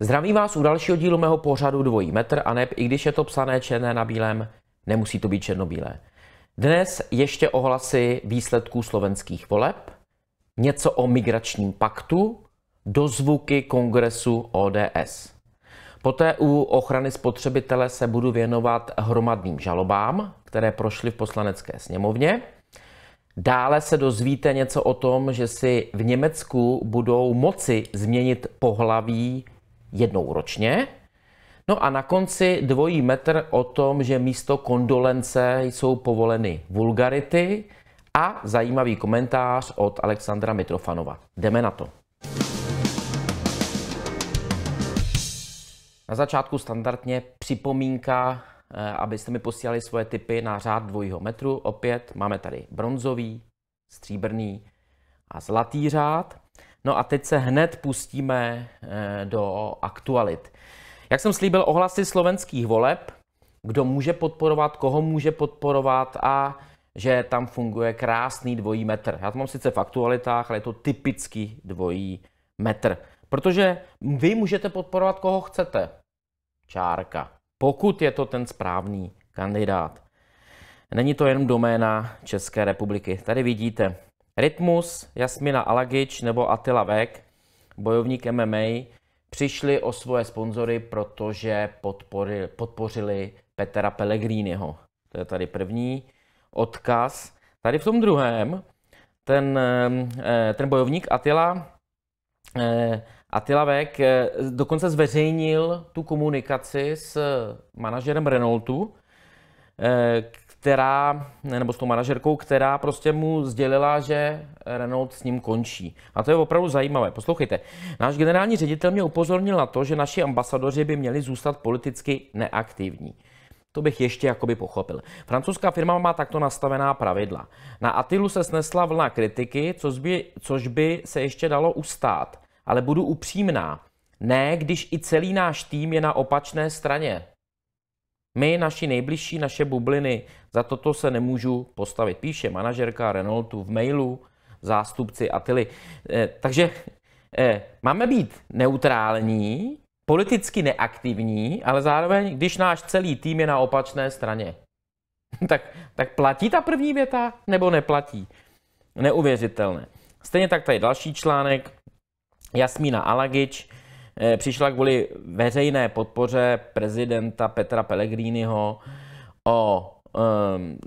Zdravím vás u dalšího dílu mého pořadu Dvojí metr a neb, i když je to psané černé na bílém, nemusí to být černobílé. Dnes ještě ohlasy výsledků slovenských voleb, něco o migračním paktu dozvuky kongresu ODS. Poté u ochrany spotřebitele se budu věnovat hromadným žalobám, které prošly v poslanecké sněmovně. Dále se dozvíte něco o tom, že si v Německu budou moci změnit pohlaví jednou ročně. No a na konci dvojí metr o tom, že místo kondolence jsou povoleny vulgarity a zajímavý komentář od Alexandra Mitrofanova. Jdeme na to. Na začátku standardně připomínka, eh, abyste mi posílali svoje typy na řád dvojího metru. Opět máme tady bronzový, stříbrný a zlatý řád. No a teď se hned pustíme eh, do aktualit. Jak jsem slíbil, ohlasy slovenských voleb, kdo může podporovat, koho může podporovat a že tam funguje krásný dvojí metr. Já to mám sice v aktualitách, ale je to typický dvojí metr. Protože vy můžete podporovat, koho chcete čárka. Pokud je to ten správný kandidát. Není to jenom doména České republiky. Tady vidíte Rytmus, Jasmina Alagič nebo Atila Vek, bojovník MMA, přišli o svoje sponzory, protože podporili podpořili Petra Pellegriniho. To je tady první odkaz. Tady v tom druhém ten, eh, ten bojovník Atila Eh, Attila Vek eh, dokonce zveřejnil tu komunikaci s manažerem Renaultu, eh, která, nebo s tou manažerkou, která prostě mu sdělila, že Renault s ním končí. A to je opravdu zajímavé. Poslouchejte, náš generální ředitel mě upozornil na to, že naši ambasadoři by měli zůstat politicky neaktivní to bych ještě jakoby pochopil. Francouzská firma má takto nastavená pravidla. Na Atilu se snesla vlna kritiky, což by, což by se ještě dalo ustát. Ale budu upřímná. Ne, když i celý náš tým je na opačné straně. My, naši nejbližší, naše bubliny, za toto se nemůžu postavit. Píše manažerka Renaultu v mailu, zástupci Atily. Eh, takže eh, máme být neutrální, politicky neaktivní, ale zároveň, když náš celý tým je na opačné straně. tak, tak platí ta první věta, nebo neplatí? Neuvěřitelné. Stejně tak tady další článek. Jasmína Alagič eh, přišla kvůli veřejné podpoře prezidenta Petra Pellegriniho o um,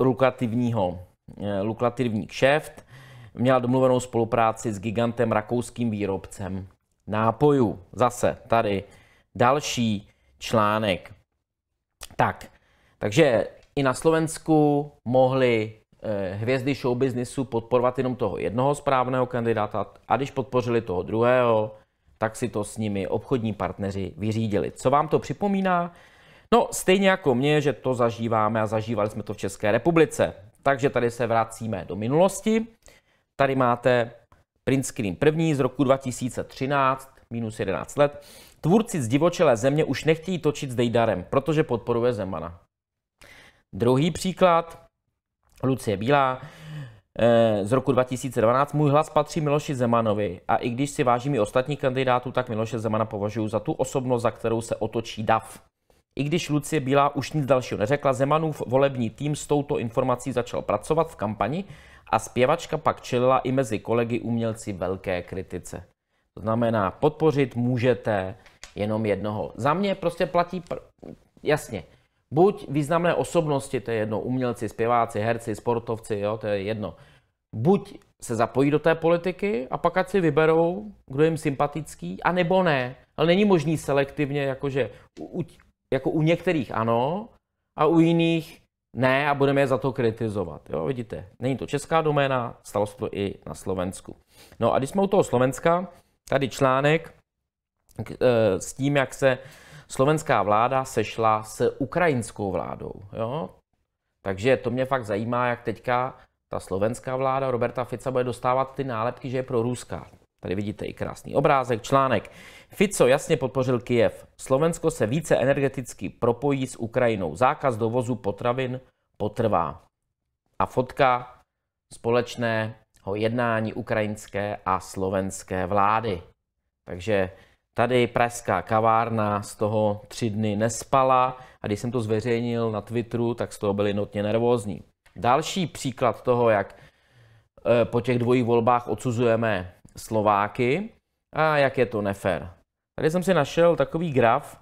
lukrativního, eh, lukrativní kšeft. Měla domluvenou spolupráci s gigantem rakouským výrobcem nápojů. Zase tady další článek. Tak, takže i na Slovensku mohli eh, hvězdy showbiznisu podporovat jenom toho jednoho správného kandidáta a když podpořili toho druhého, tak si to s nimi obchodní partneři vyřídili. Co vám to připomíná? No, stejně jako mě, že to zažíváme a zažívali jsme to v České republice. Takže tady se vracíme do minulosti. Tady máte Print Screen první z roku 2013, minus 11 let. Tvůrci z divočelé země už nechtějí točit s Dejdarem, protože podporuje Zemana. Druhý příklad, Lucie Bílá, eh, z roku 2012. Můj hlas patří Miloši Zemanovi a i když si vážím i ostatní kandidátů, tak Miloše Zemana považuji za tu osobnost, za kterou se otočí DAF. I když Lucie Bílá už nic dalšího neřekla, Zemanův volební tým s touto informací začal pracovat v kampani a zpěvačka pak čelila i mezi kolegy umělci velké kritice. To znamená, podpořit můžete jenom jednoho. Za mě prostě platí, pr- jasně, buď významné osobnosti, to je jedno, umělci, zpěváci, herci, sportovci, jo, to je jedno. Buď se zapojí do té politiky a pak ať si vyberou, kdo jim sympatický, nebo ne. Ale není možný selektivně, jakože u, jako u některých ano a u jiných ne a budeme je za to kritizovat. Jo, vidíte, není to česká doména, stalo se to i na Slovensku. No a když jsme u toho Slovenska, tady článek e, s tím, jak se slovenská vláda sešla s ukrajinskou vládou. Jo? Takže to mě fakt zajímá, jak teďka ta slovenská vláda Roberta Fica bude dostávat ty nálepky, že je pro ruská. Tady vidíte i krásný obrázek, článek. Fico jasně podpořil Kijev. Slovensko se více energeticky propojí s Ukrajinou. Zákaz dovozu potravin potrvá. A fotka společného jednání ukrajinské a slovenské vlády. Takže tady pražská kavárna z toho tři dny nespala a když jsem to zveřejnil na Twitteru, tak z toho byli notně nervózní. Další příklad toho, jak eh, po těch dvojích volbách odsuzujeme Slováky a jak je to nefér. Tady jsem si našel takový graf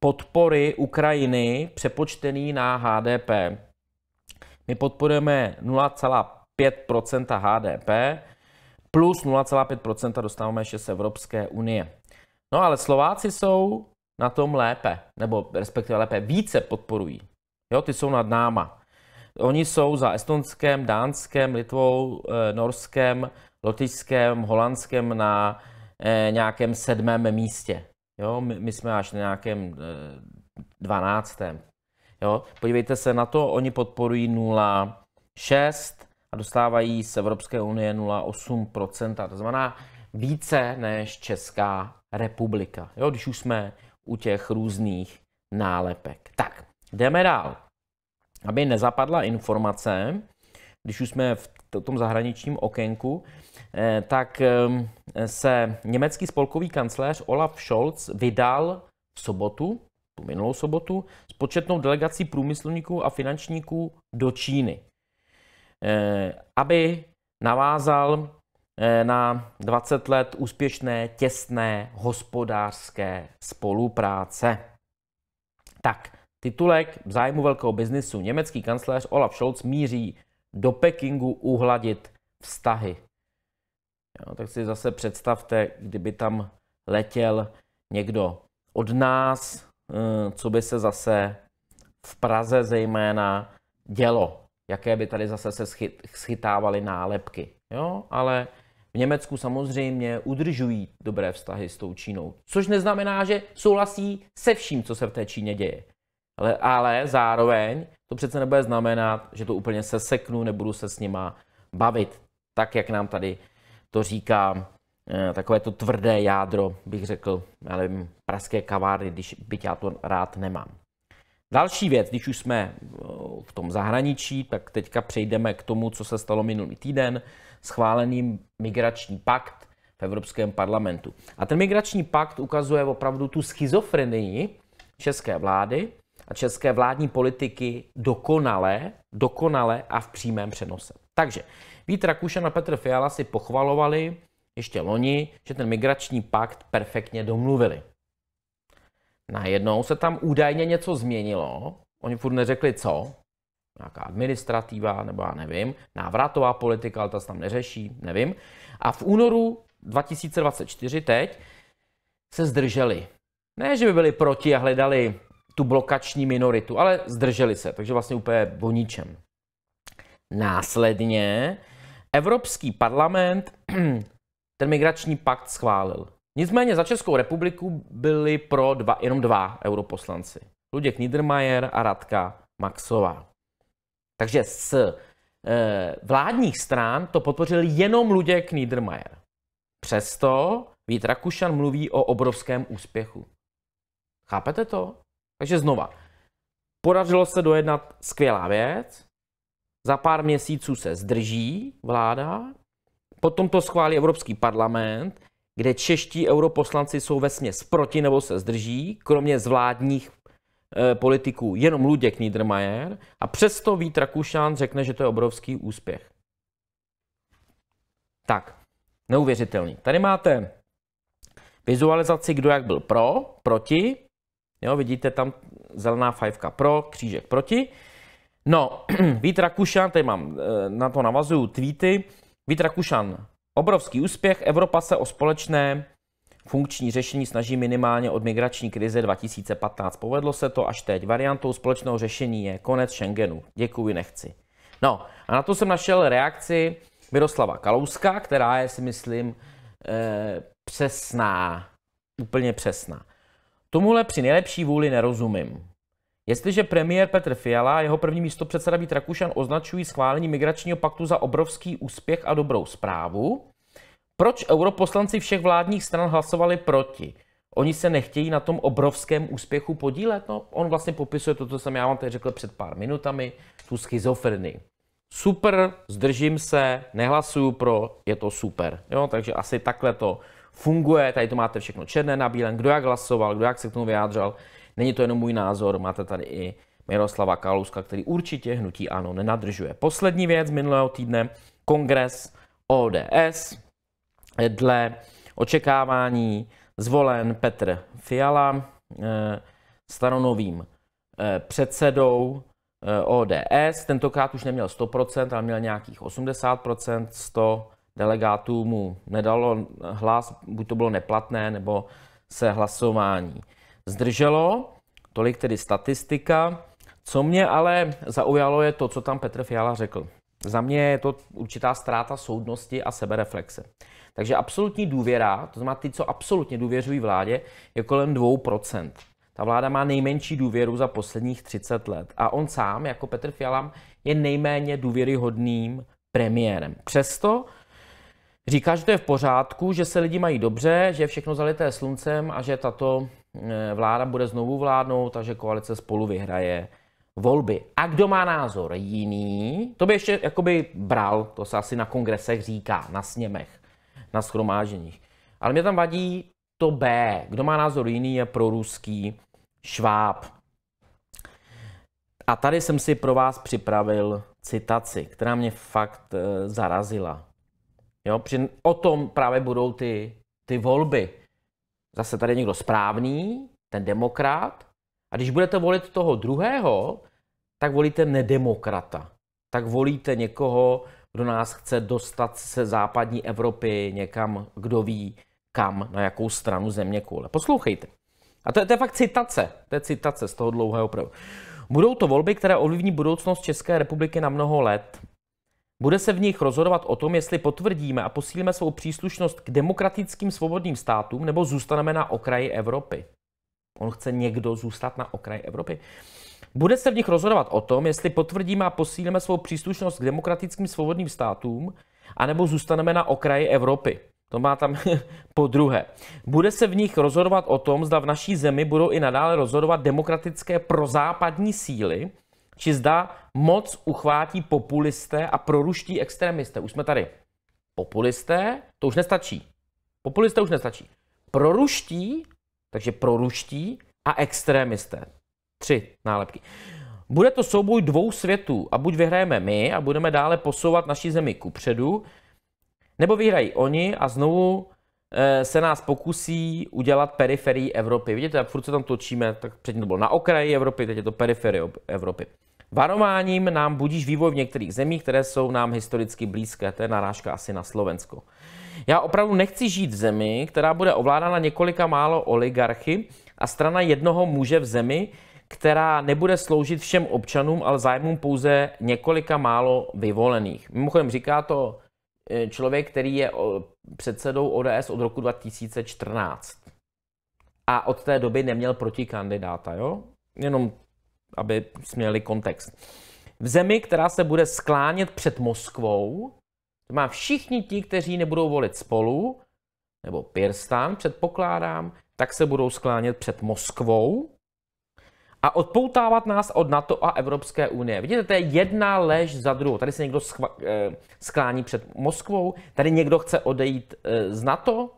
podpory Ukrajiny přepočtený na HDP. My podporujeme 0,5 HDP, plus 0,5 dostáváme ještě z Evropské unie. No ale Slováci jsou na tom lépe, nebo respektive lépe více podporují. Jo, ty jsou nad náma. Oni jsou za estonském, dánském, Litvou, eh, Norskem, Lotyšském, holandském na Eh, nějakém sedmém místě. Jo, my, my jsme až na nějakém eh, dvanáctém. Jo, podívejte se na to, oni podporují 0,6 a dostávají z Evropské unie 0,8%, to znamená více než Česká republika, jo, když už jsme u těch různých nálepek. Tak, jdeme dál. Aby nezapadla informace, když už jsme v v tom zahraničním okénku, eh, tak ehm, se německý spolkový kancléř Olaf Scholz vydal v sobotu, tu minulou sobotu, s početnou delegací průmyslníků a finančníků do Číny, eh, aby navázal eh, na 20 let úspěšné těsné hospodářské spolupráce. Tak, titulek v zájmu velkého biznisu. Německý kancléř Olaf Scholz míří do Pekingu uhladit vztahy. Jo, tak si zase představte, kdyby tam letěl někdo od nás, eh, co by se zase v Praze zejména dělo, jaké by tady zase se schytávaly nálepky. Jo? Ale v Německu samozřejmě udržují dobré vztahy s tou Čínou, což neznamená, že souhlasí se vším, co se v té Číně děje ale, ale zároveň to přece nebude znamenat, že to úplně seseknu, nebudu se s nima bavit. Tak, jak nám tady to říká eh, takové to tvrdé jádro, bych řekl, já nevím, pražské kavárny, když byť já to rád nemám. Další věc, když už jsme eh, v tom zahraničí, tak teďka přejdeme k tomu, co se stalo minulý týden, schváleným migrační pakt v Evropském parlamentu. A ten migrační pakt ukazuje opravdu tu schizofrenii české vlády, a české vládní politiky dokonale, dokonale a v přímém přenose. Takže Vít Rakušan a Petr Fiala si pochvalovali ještě loni, že ten migrační pakt perfektně domluvili. Najednou se tam údajně něco změnilo, oni furt neřekli co, nějaká administrativa, nebo já nevím, návratová politika, ale ta se tam neřeší, nevím. A v únoru 2024 teď se zdrželi. Ne, že by byli proti a hledali tu blokační minoritu, ale zdrželi se, takže vlastně úplně o ničem. Následně Evropský parlament ten migrační pakt schválil. Nicméně za Českou republiku byli pro dva, jenom dva europoslanci. Luděk Niedermayer a Radka Maxová. Takže z e, vládních stran to podpořil jenom Luděk Niedermayer. Přesto Vít Rakušan mluví o obrovském úspěchu. Chápete to? Takže znova, podařilo se dojednat skvělá věc, za pár měsíců se zdrží vláda, potom to schválí Evropský parlament, kde čeští europoslanci jsou směs proti nebo se zdrží, kromě z vládních e, politiků jenom Luděk Niedermayer a přesto Vít Rakušan řekne, že to je obrovský úspěch. Tak, neuvěřitelný. Tady máte vizualizaci, kdo jak byl pro, proti, Jo, vidíte tam zelená fajfka pro, křížek proti. No, Vít Rakušan, tady mám, eh, na to navazuju tweety. Vít Rakušan, obrovský úspěch, Evropa se o společné funkční řešení snaží minimálně od migrační krize 2015. Povedlo se to až teď. Variantou společného řešení je konec Schengenu. Děkuji, nechci. No, a na to jsem našel reakci Miroslava Kalouska, která je, si myslím, eh, přesná, úplně přesná. Tomuhle při nejlepší vůli nerozumím. Jestliže premiér Petr Fiala a jeho první místo předseda Vít Rakušan označují schválení migračního paktu za obrovský úspěch a dobrou zprávu, proč europoslanci všech vládních stran hlasovali proti? Oni se nechtějí na tom obrovském úspěchu podílet? No, on vlastně popisuje to, co jsem já vám teď řekl před pár minutami, tu schizofrenii. Super, zdržím se, nehlasuju pro, je to super. Jo, takže asi takhle to funguje, tady to máte všechno černé na bílém, kdo jak hlasoval, kdo jak se k tomu vyjádřil. Není to jenom můj názor, máte tady i Miroslava Kalouska, který určitě hnutí ano nenadržuje. Poslední věc minulého týdne, kongres ODS. Dle očekávání zvolen Petr Fiala eh, staronovým eh, předsedou eh, ODS. Tentokrát už neměl 100%, ale měl nějakých 80%, 100 delegátů mu nedalo hlas, buď to bylo neplatné, nebo se hlasování zdrželo. Tolik tedy statistika. Co mě ale zaujalo je to, co tam Petr Fiala řekl. Za mě je to určitá ztráta soudnosti a sebereflexe. Takže absolutní důvěra, to znamená ty, co absolutně důvěřují vládě, je kolem 2%. Ta vláda má nejmenší důvěru za posledních 30 let. A on sám, jako Petr Fialam, je nejméně důvěryhodným premiérem. Přesto Říká, že to je v pořádku, že se lidi mají dobře, že je všechno zalité sluncem a že tato eh, vláda bude znovu vládnout a že koalice spolu vyhraje volby. A kdo má názor jiný, to by ještě jakoby bral, to se asi na kongresech říká, na sněmech, na schromáženích. Ale mě tam vadí to B. Kdo má názor jiný je proruský šváb. A tady jsem si pro vás připravil citaci, která mě fakt eh, zarazila. Jo, protože o tom právě budou ty, ty volby. Zase tady někdo správný, ten demokrat, a když budete volit toho druhého, tak volíte nedemokrata. Tak volíte někoho, kdo nás chce dostat se západní Evropy někam, kdo ví kam, na jakou stranu země koule. Poslouchejte. A to je, to je fakt citace. To je citace z toho dlouhého projevu. Budou to volby, které ovlivní budoucnost České republiky na mnoho let. Bude se v nich rozhodovat o tom, jestli potvrdíme a posílíme svou příslušnost k demokratickým svobodným státům nebo zůstaneme na okraji Evropy. On chce někdo zůstat na okraji Evropy. Bude se v nich rozhodovat o tom, jestli potvrdíme a posílíme svou příslušnost k demokratickým svobodným státům, anebo zůstaneme na okraji Evropy. To má tam po druhé. Bude se v nich rozhodovat o tom, zda v naší zemi budou i nadále rozhodovat demokratické prozápadní síly, či zda moc uchvátí populisté a proruští extremisté. Už jsme tady. Populisté, to už nestačí. Populisté už nestačí. Proruští, takže proruští a extremisté. Tři nálepky. Bude to souboj dvou světů a buď vyhrajeme my a budeme dále posouvat naši zemi kupředu, nebo vyhrají oni a znovu eh, se nás pokusí udělat periferii Evropy. Vidíte, jak furt se tam točíme, tak předtím to bylo na okraji Evropy, teď je to periferie Evropy. Varováním nám budíš vývoj v některých zemích, které jsou nám historicky blízké. To je narážka asi na Slovensko. Já opravdu nechci žít v zemi, která bude ovládána několika málo oligarchy a strana jednoho muže v zemi, která nebude sloužit všem občanům, ale zájmům pouze několika málo vyvolených. Mimochodem říká to eh, člověk, který je předsedou ODS od roku 2014 a od té doby neměl protikandidáta, jo? Jenom aby směli kontext. V zemi, která se bude sklánět před Moskvou, to má všichni ti, kteří nebudou volit spolu, nebo Pirstán předpokládám, tak se budou sklánět před Moskvou a odpoutávat nás od NATO a Evropské unie. Vidíte, to je jedna lež za druhou. Tady se někdo schva- eh, sklání před Moskvou, tady někdo chce odejít eh, z NATO,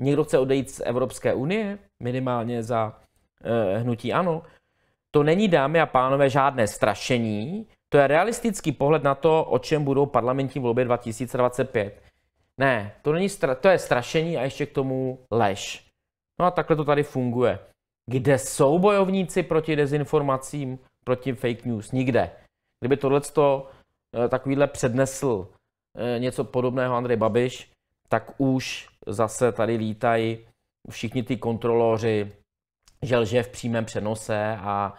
někdo chce odejít z Evropské unie, minimálně za eh, hnutí ANO. To není, dámy a pánové, žádné strašení, to je realistický pohled na to, o čem budou parlamentní volby 2025. Ne, to, není stra- to je strašení a ještě k tomu lež. No a takhle to tady funguje. Kde jsou bojovníci proti dezinformacím, proti fake news? Nikde. Kdyby tohle eh, takovýhle přednesl eh, něco podobného Andrej Babiš, tak už zase tady lítají všichni ty kontroloři, že lže v přímém přenose a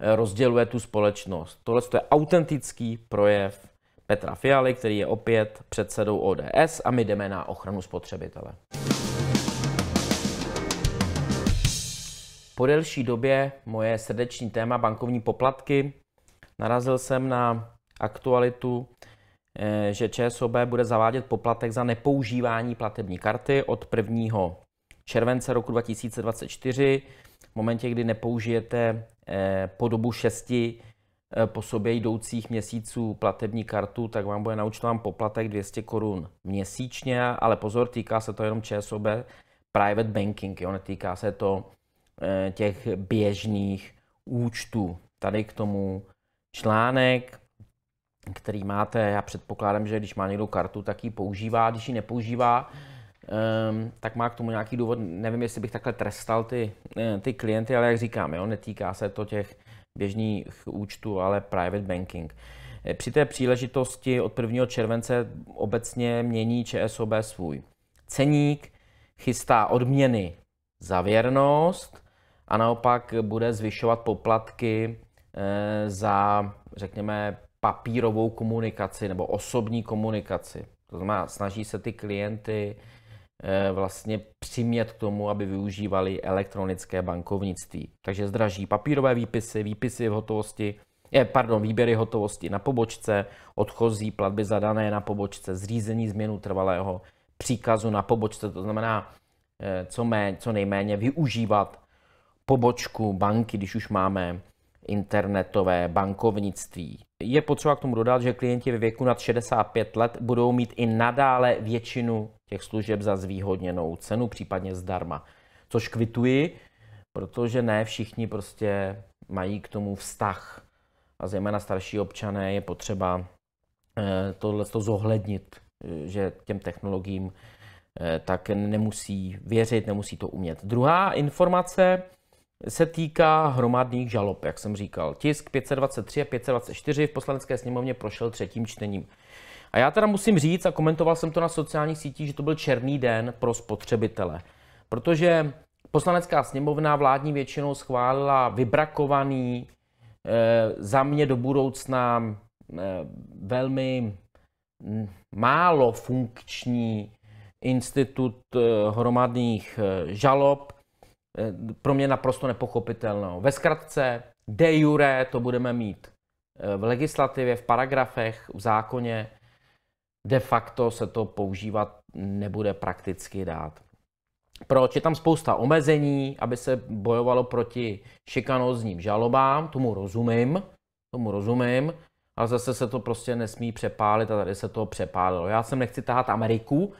eh, rozděluje tu společnost. Tohle je autentický projev Petra Fialy, který je opět předsedou ODS a my jdeme na ochranu spotřebitele. Po delší době moje srdeční téma bankovní poplatky. Narazil jsem na aktualitu, eh, že ČSOB bude zavádět poplatek za nepoužívání platební karty od 1. července roku 2024 momentě, kdy nepoužijete eh, po dobu šesti eh, po sobě jdoucích měsíců platební kartu, tak vám bude naučtován poplatek 200 korun měsíčně, ale pozor, týká se to jenom ČSOB, private banking, jo, netýká se to eh, těch běžných účtů. Tady k tomu článek, který máte, já předpokládám, že když má někdo kartu, tak ji používá, když ji nepoužívá, um, tak má k tomu nějaký důvod. Nevím, jestli bych takhle trestal ty, eh, ty klienty, ale jak říkám, jo, netýká se to těch běžných účtů, ale private banking. Eh, při té příležitosti od 1. července obecně mění ČSOB svůj ceník, chystá odměny za věrnost a naopak bude zvyšovat poplatky eh, za, řekněme, papírovou komunikaci nebo osobní komunikaci. To znamená, snaží se ty klienty Eh, vlastně přimět k tomu, aby využívali elektronické bankovnictví. Takže zdraží papírové výpisy, výpisy v hotovosti, je eh, pardon, výběry hotovosti na pobočce, odchozí platby zadané na pobočce, zřízení změnu trvalého příkazu na pobočce, to znamená eh, co, mé, co nejméně využívat pobočku banky, když už máme internetové bankovnictví. Je potřeba k tomu dodat, že klienti ve věku nad 65 let budou mít i nadále většinu těch služeb za zvýhodněnou cenu, případně zdarma. Což kvituji, protože ne všichni prostě mají k tomu vztah. A zejména starší občané je potřeba eh, tohle zohlednit, eh, že těm technologiím eh, tak nemusí věřit, nemusí to umět. Druhá informace, se týká hromadných žalob, jak jsem říkal. Tisk 523 a 524 v poslanecké sněmovně prošel třetím čtením. A já teda musím říct, a komentoval jsem to na sociálních sítích, že to byl černý den pro spotřebitele. Protože poslanecká sněmovna vládní většinou schválila vybrakovaný, e, za mě do budoucna e, velmi hm, málo funkční institut eh, hromadných žalob, Eh, pro mě naprosto nepochopitelnou. Ve zkratce, de jure to budeme mít eh, v legislativě, v paragrafech, v zákoně. De facto se to používat nebude prakticky dát. Proč? Je tam spousta omezení, aby se bojovalo proti šikanózním žalobám, tomu rozumím, tomu rozumím, ale zase se to prostě nesmí přepálit a tady se to přepálilo. Já jsem nechci tahat Ameriku,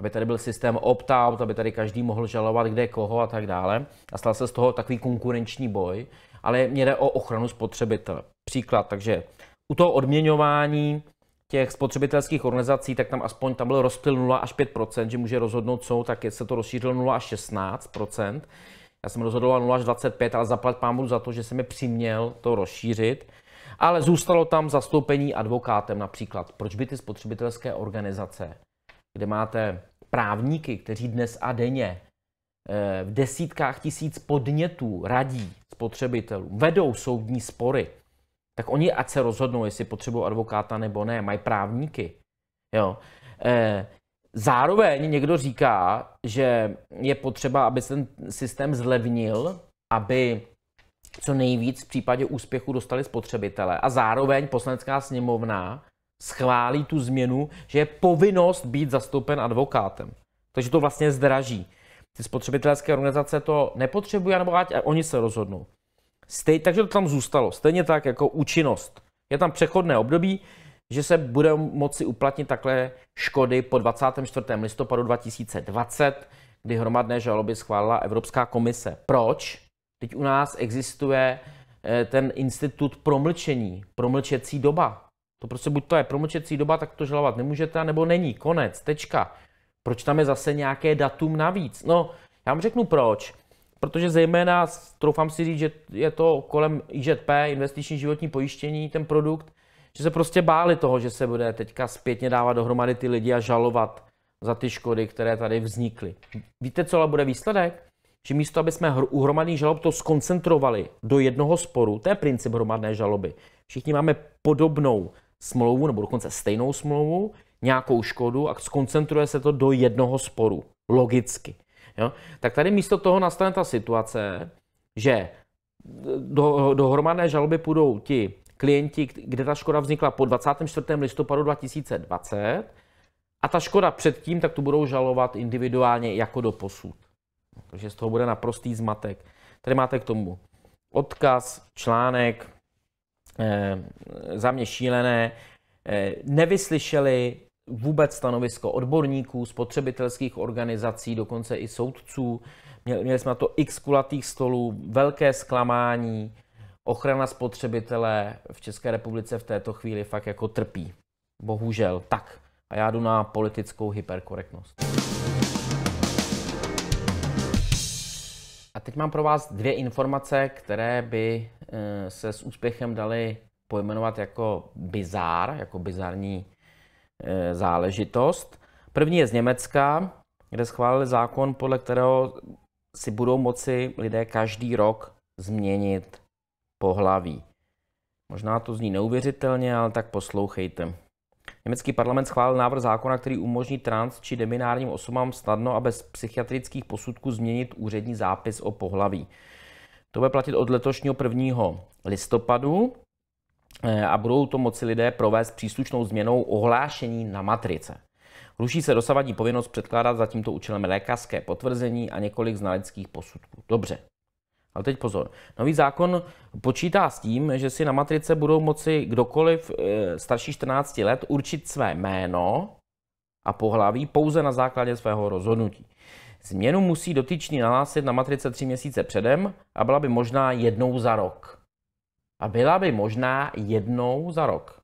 aby tady byl systém opt-out, aby tady každý mohl žalovat kde koho a tak dále. A stal se z toho takový konkurenční boj, ale mě jde o ochranu spotřebitele. Příklad, takže u toho odměňování těch spotřebitelských organizací, tak tam aspoň tam byl rozptyl 0 až 5 že může rozhodnout co, tak se to rozšířilo 0 až 16 Já jsem rozhodoval 0 až 25, ale zaplat pámu za to, že jsem mi přiměl to rozšířit. Ale zůstalo tam zastoupení advokátem například. Proč by ty spotřebitelské organizace kde máte právníky, kteří dnes a denně eh, v desítkách tisíc podnětů radí spotřebitelům, vedou soudní spory, tak oni ať se rozhodnou, jestli potřebují advokáta nebo ne, mají právníky. Jo. Eh, zároveň někdo říká, že je potřeba, aby se ten systém zlevnil, aby co nejvíc v případě úspěchu dostali spotřebitele. A zároveň poslanecká sněmovna schválí tu změnu, že je povinnost být zastoupen advokátem. Takže to vlastně zdraží. Ty spotřebitelské organizace to nepotřebují, nebo ať oni se rozhodnou. Stej, takže to tam zůstalo. Stejně tak jako účinnost. Je tam přechodné období, že se bude moci uplatnit takhle škody po 24. listopadu 2020, kdy hromadné žaloby schválila Evropská komise. Proč? Teď u nás existuje eh, ten institut promlčení, promlčecí doba. To prostě buď to je promlčecí doba, tak to žalovat nemůžete, nebo není, konec, tečka. Proč tam je zase nějaké datum navíc? No, já vám řeknu proč. Protože zejména, troufám si říct, že je to kolem IŽP, investiční životní pojištění, ten produkt, že se prostě báli toho, že se bude teďka zpětně dávat dohromady ty lidi a žalovat za ty škody, které tady vznikly. Víte, co ale bude výsledek? Že místo, aby jsme u hromadných žalob to skoncentrovali do jednoho sporu, to je princip hromadné žaloby. Všichni máme podobnou smlouvu nebo dokonce stejnou smlouvu, nějakou škodu a skoncentruje se to do jednoho sporu. Logicky. Jo? Tak tady místo toho nastane ta situace, že do, do hromadné žaloby půjdou ti klienti, kde ta škoda vznikla po 24. listopadu 2020 a ta škoda předtím, tak tu budou žalovat individuálně jako do posud. Takže z toho bude naprostý zmatek. Tady máte k tomu odkaz, článek, Eh, za mě šílené, eh, nevyslyšeli vůbec stanovisko odborníků, spotřebitelských organizací, dokonce i soudců. Měli jsme na to x kulatých stolů, velké zklamání. Ochrana spotřebitele v České republice v této chvíli fakt jako trpí. Bohužel tak. A já jdu na politickou hyperkorektnost. A teď mám pro vás dvě informace, které by Eh, se s úspěchem dali pojmenovat jako bizár, jako bizarní eh, záležitost. První je z Německa, kde schválili zákon, podle kterého si budou moci lidé každý rok změnit pohlaví. Možná to zní neuvěřitelně, ale tak poslouchejte. Německý parlament schválil návrh zákona, který umožní trans či deminárním osobám snadno a bez psychiatrických posudků změnit úřední zápis o pohlaví. To bude platit od letošního 1. listopadu eh, a budou to moci lidé provést příslušnou změnou ohlášení na matrice. Ruší se dosavadní povinnost předkládat za tímto účelem lékařské potvrzení a několik znaleckých posudků. Dobře. Ale teď pozor. Nový zákon počítá s tím, že si na matrice budou moci kdokoliv eh, starší 14 let určit své jméno a pohlaví pouze na základě svého rozhodnutí. Změnu musí dotyčný nahlásit na matrice tři měsíce předem a byla by možná jednou za rok. A byla by možná jednou za rok.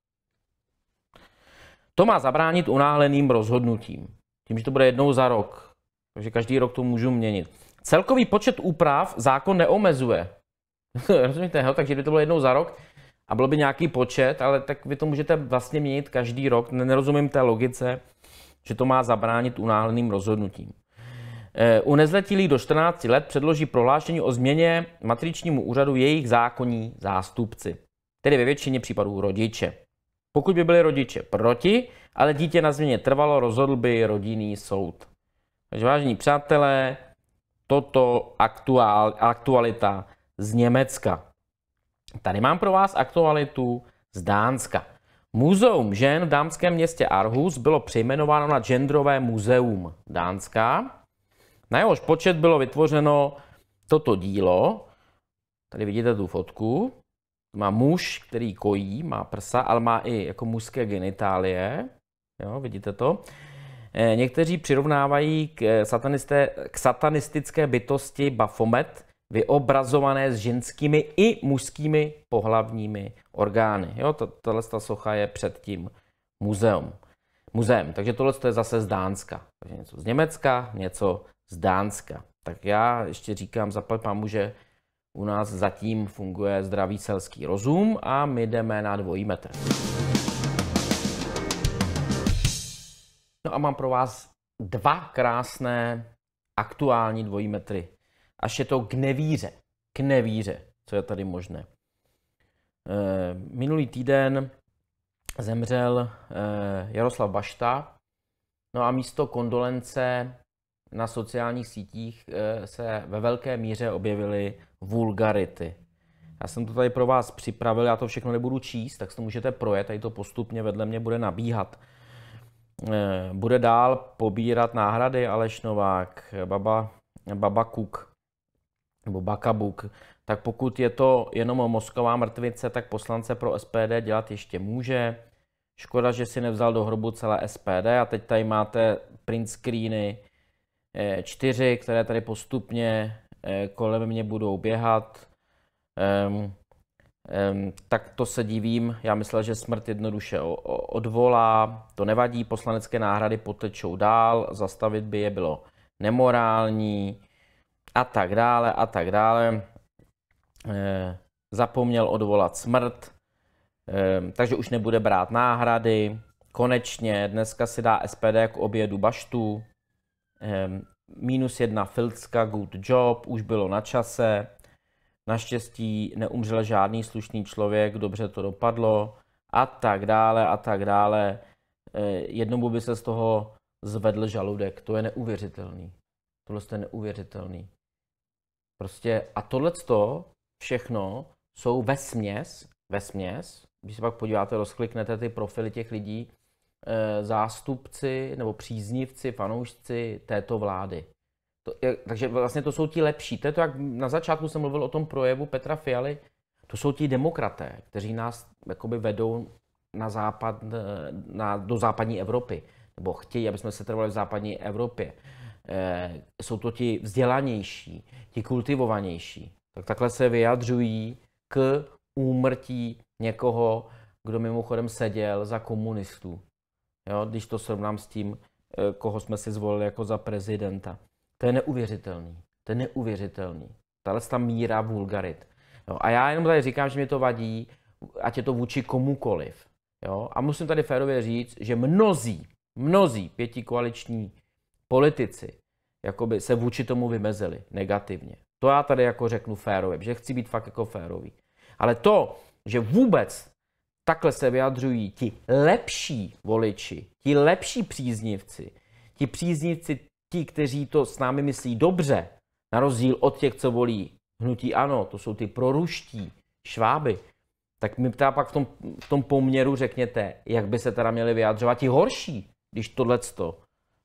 To má zabránit unáhleným rozhodnutím. Tím, že to bude jednou za rok. Takže každý rok to můžu měnit. Celkový počet úprav zákon neomezuje. Rozumíte? Jo? Takže by to bylo jednou za rok a bylo by nějaký počet, ale tak vy to můžete vlastně měnit každý rok. Nerozumím té logice, že to má zabránit unáhleným rozhodnutím. Eh, u nezletilých do 14 let předloží prohlášení o změně matričnímu úřadu jejich zákonní zástupci, tedy ve většině případů rodiče. Pokud by byli rodiče proti, ale dítě na změně trvalo, rozhodl by rodinný soud. Takže vážení přátelé, toto aktuál, aktualita z Německa. Tady mám pro vás aktualitu z Dánska. Muzeum žen v dámském městě Arhus bylo přejmenováno na genderové muzeum Dánska. Na jehož počet bylo vytvořeno toto dílo. Tady vidíte tu fotku. Má muž, který kojí, má prsa, ale má i jako mužské genitálie. Jo, vidíte to? Eh, někteří přirovnávají k, eh, satanisté, k satanistické bytosti Bafomet, vyobrazované s ženskými i mužskými pohlavními orgány. Jo, ta socha je před tím muzeum. muzeum. Takže tohle je zase z Dánska. Takže něco z Německa, něco z Dánska. Tak já ještě říkám, zaplať pamu, že u nás zatím funguje zdravý selský rozum a my jdeme na dvojí metr. No a mám pro vás dva krásné aktuální dvojí metry. Až je to k nevíře. K nevíře, co je tady možné. Eh, minulý týden zemřel eh, Jaroslav Bašta. No a místo kondolence na sociálních sítích eh, se ve velké míře objevily vulgarity. Já jsem to tady pro vás připravil, já to všechno nebudu číst, tak si to můžete projet, tady to postupně vedle mě bude nabíhat. Eh, bude dál pobírat náhrady Aleš Novák, Baba, Baba Kuk, nebo Bakabuk. Tak pokud je to jenom mozková mrtvice, tak poslance pro SPD dělat ještě může. Škoda, že si nevzal do hrobu celé SPD a teď tady máte print screeny Eh, čtyři, které tady postupně eh, kolem mě budou běhat, tak to se divím. Já myslel, že smrt jednoduše odvolá, to nevadí, poslanecké náhrady potečou dál, zastavit by je bylo nemorální a tak dále a tak dále. Eh, zapomněl odvolat smrt, takže už nebude brát náhrady. Konečně dneska si dá SPD k obědu baštu, Minus jedna Filcka, good job, už bylo na čase. Naštěstí neumřel žádný slušný člověk, dobře to dopadlo. A tak dále, a tak dále. E, Jednomu by se z toho zvedl žaludek. To je neuvěřitelný. Tohle je neuvěřitelný. Prostě a tohle všechno jsou ve směs, ve směs, když se pak podíváte, rozkliknete ty profily těch lidí, Eh, zástupci nebo příznivci, fanoušci této vlády. To, je, takže vlastně to jsou ti lepší. To je to, jak na začátku jsem mluvil o tom projevu Petra Fialy. To jsou ti demokraté, kteří nás jakoby vedou na západ, eh, na, do západní Evropy. Nebo chtějí, aby jsme se trvali v západní Evropě. E, jsou to ti vzdělanější, ti kultivovanější. Tak takhle se vyjadřují k úmrtí někoho, kdo mimochodem seděl za komunistů jo, když to srovnám s tím, eh, koho jsme si zvolili jako za prezidenta. To je neuvěřitelný. To je neuvěřitelný. Tahle ta míra vulgarit. Jo, a já jenom tady říkám, že mě to vadí, ať je to vůči komukoliv. Jo? A musím tady férově říct, že mnozí, mnozí pětikoaliční politici jakoby se vůči tomu vymezili negativně. To já tady jako řeknu férově, že chci být fakt jako férový. Ale to, že vůbec Takhle se vyjadřují ti lepší voliči, ti lepší příznivci, ti příznivci, ti, kteří to s námi myslí dobře, na rozdíl od těch, co volí hnutí ano, to jsou ty proruští šváby, tak mi ptá pak v tom, v tom poměru řekněte, jak by se teda měli vyjadřovat ti horší, když tohleto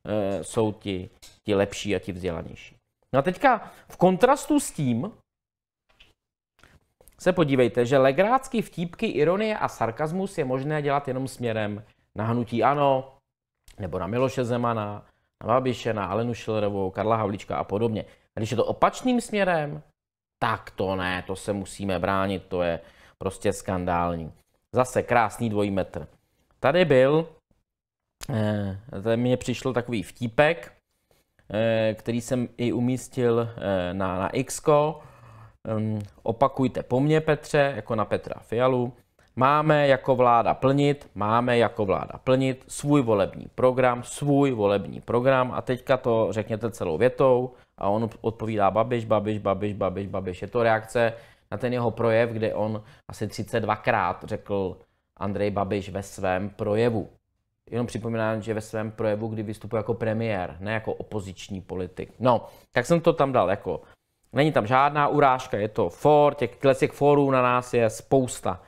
e, jsou ti, ti lepší a ti vzdělanější. No a teďka v kontrastu s tím, se podívejte, že legrácky vtípky, ironie a sarkazmus je možné dělat jenom směrem na hnutí ANO, nebo na Miloše Zemana, na Babiše, na Alenu Šilerovou, Karla Havlíčka a podobně. A když je to opačným směrem, tak to ne, to se musíme bránit, to je prostě skandální. Zase krásný dvojí metr. Tady byl, eh, tady mně přišel takový vtípek, eh, který jsem i umístil eh, na, na Xko, um, opakujte po mně, Petře, jako na Petra Fialu. Máme jako vláda plnit, máme jako vláda plnit svůj volební program, svůj volební program a teďka to řekněte celou větou a on odpovídá Babiš, Babiš, Babiš, Babiš, Babiš. Je to reakce na ten jeho projev, kde on asi 32krát řekl Andrej Babiš ve svém projevu. Jenom připomínám, že ve svém projevu, kdy vystupuje jako premiér, ne jako opoziční politik. No, tak jsem to tam dal jako Není tam žádná urážka, je to for, těch klesek forů na nás je spousta.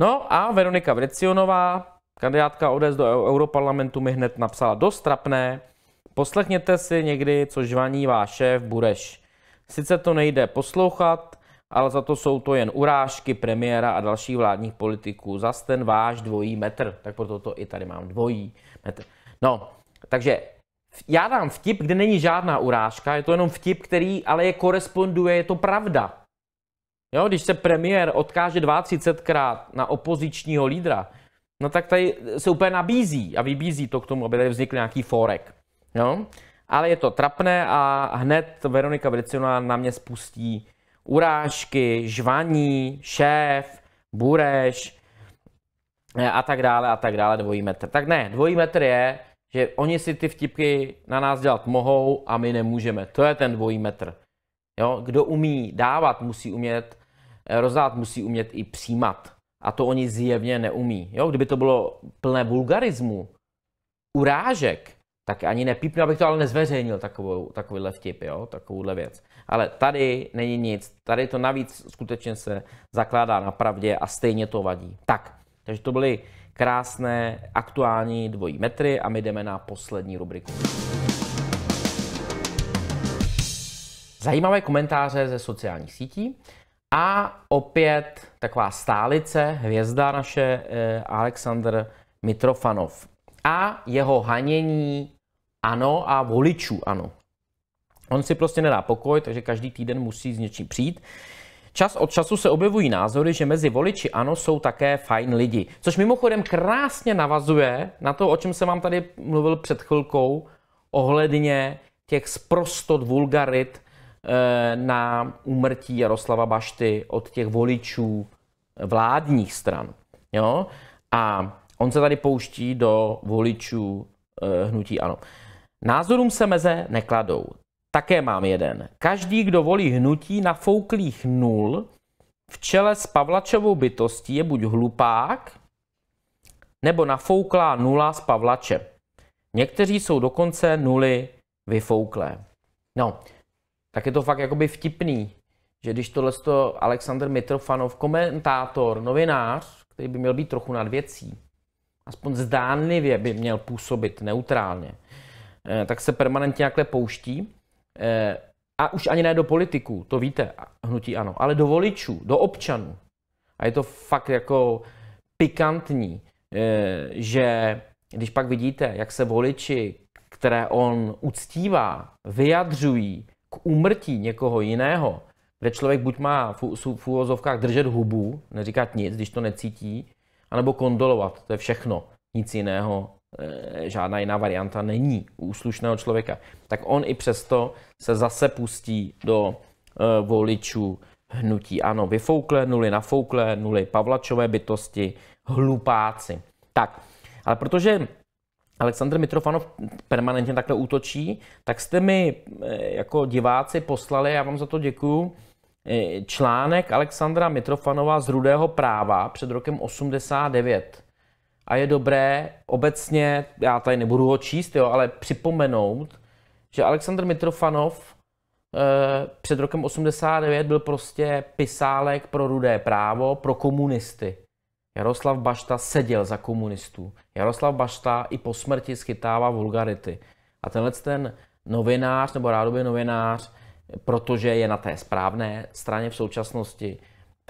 No a Veronika Vrecionová, kandidátka ODS do Europarlamentu, mi hned napsala dost trapné. Poslechněte si někdy, co žvaní váš šéf Bureš. Sice to nejde poslouchat, ale za to jsou to jen urážky premiéra a dalších vládních politiků. Zas ten váš dvojí metr. Tak proto to i tady mám dvojí metr. No, takže já dám vtip, kde není žádná urážka, je to jenom vtip, který ale je koresponduje, je to pravda. Jo, když se premiér odkáže 20 krát na opozičního lídra, no tak tady se úplně nabízí a vybízí to k tomu, aby tady vznikl nějaký forek. Jo? Ale je to trapné a hned Veronika Vricinová na mě spustí urážky, žvaní, šéf, bureš a tak dále a tak dále, dvojí metr. Tak ne, dvojí metr je, že oni si ty vtipky na nás dělat mohou a my nemůžeme. To je ten dvojí metr. Jo? Kdo umí dávat, musí umět eh, rozdávat musí umět i přijímat. A to oni zjevně neumí. Jo? Kdyby to bylo plné vulgarismu, urážek, tak ani nepípnu, abych to ale nezveřejnil takovou, takovýhle vtip, jo? takovouhle věc. Ale tady není nic, tady to navíc skutečně se zakládá na pravdě a stejně to vadí. Tak, takže to byly krásné aktuální dvojí metry a my jdeme na poslední rubriku. Zajímavé komentáře ze sociálních sítí a opět taková stálice, hvězda naše eh, Aleksandr Mitrofanov a jeho hanění ano a voličů ano. On si prostě nedá pokoj, takže každý týden musí s něčím přijít. Čas od času se objevují názory, že mezi voliči ano jsou také fajn lidi, což mimochodem krásně navazuje na to, o čem jsem vám tady mluvil před chvilkou ohledně těch sprostot vulgarit eh, na úmrtí Jaroslava Bašty od těch voličů vládních stran. Jo? A on se tady pouští do voličů eh, hnutí ano. Názorům se meze nekladou. Také mám jeden. Každý, kdo volí hnutí na fouklých nul v čele s Pavlačovou bytostí je buď hlupák, nebo nafouklá nula s Pavlačem. Někteří jsou dokonce nuly vyfouklé. No, tak je to fakt jakoby vtipný, že když tohle to Aleksandr Mitrofanov, komentátor, novinář, který by měl být trochu nad věcí, aspoň zdánlivě by měl působit neutrálně, eh, tak se permanentně takhle pouští. Eh, a už ani ne do politiků, to víte, hnutí ano, ale do voličů, do občanů. A je to fakt jako pikantní, eh, že když pak vidíte, jak se voliči, které on uctívá, vyjadřují k úmrtí někoho jiného, kde člověk buď má v úvozovkách držet hubu, neříkat nic, když to necítí, anebo kondolovat, to je všechno, nic jiného Eh, žádná jiná varianta není u slušného člověka, tak on i přesto se zase pustí do eh, voličů hnutí. Ano, vyfoukle, nuly nafoukle, nuly Pavlačové bytosti, hlupáci. Tak, ale protože Aleksandr Mitrofanov permanentně takhle útočí, tak jste mi eh, jako diváci poslali, já vám za to děkuju, článek Alexandra Mitrofanova z Rudého práva před rokem 89 a je dobré obecně, já tady nebudu ho číst, jo, ale připomenout, že Aleksandr Mitrofanov eh, před rokem 89 byl prostě pisálek pro rudé právo, pro komunisty. Jaroslav Bašta seděl za komunistů. Jaroslav Bašta i po smrti schytává vulgarity. A tenhle ten novinář, nebo rádoby novinář, protože je na té správné straně v současnosti,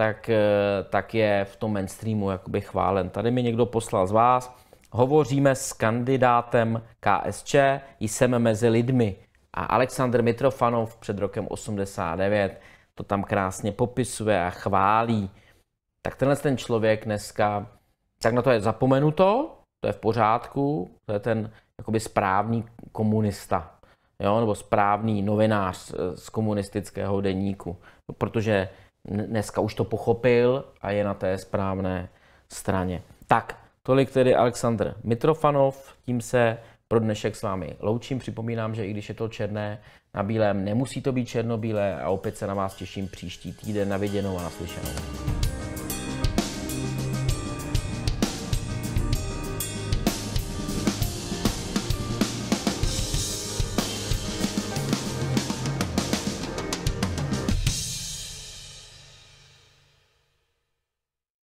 tak, eh, tak je v tom mainstreamu jakoby chválen. Tady mi někdo poslal z vás, hovoříme s kandidátem KSČ, jsem mezi lidmi. A Aleksandr Mitrofanov před rokem 89 to tam krásně popisuje a chválí. Tak tenhle ten člověk dneska, tak na to je zapomenuto, to je v pořádku, to je ten jakoby správný komunista, jo, nebo správný novinář z komunistického deníku, protože dneska už to pochopil a je na té správné straně. Tak, tolik tedy Aleksandr Mitrofanov, tím se pro dnešek s vámi loučím. Připomínám, že i když je to černé na bílém, nemusí to být černobílé a opět se na vás těším příští týden na viděnou a naslyšenou.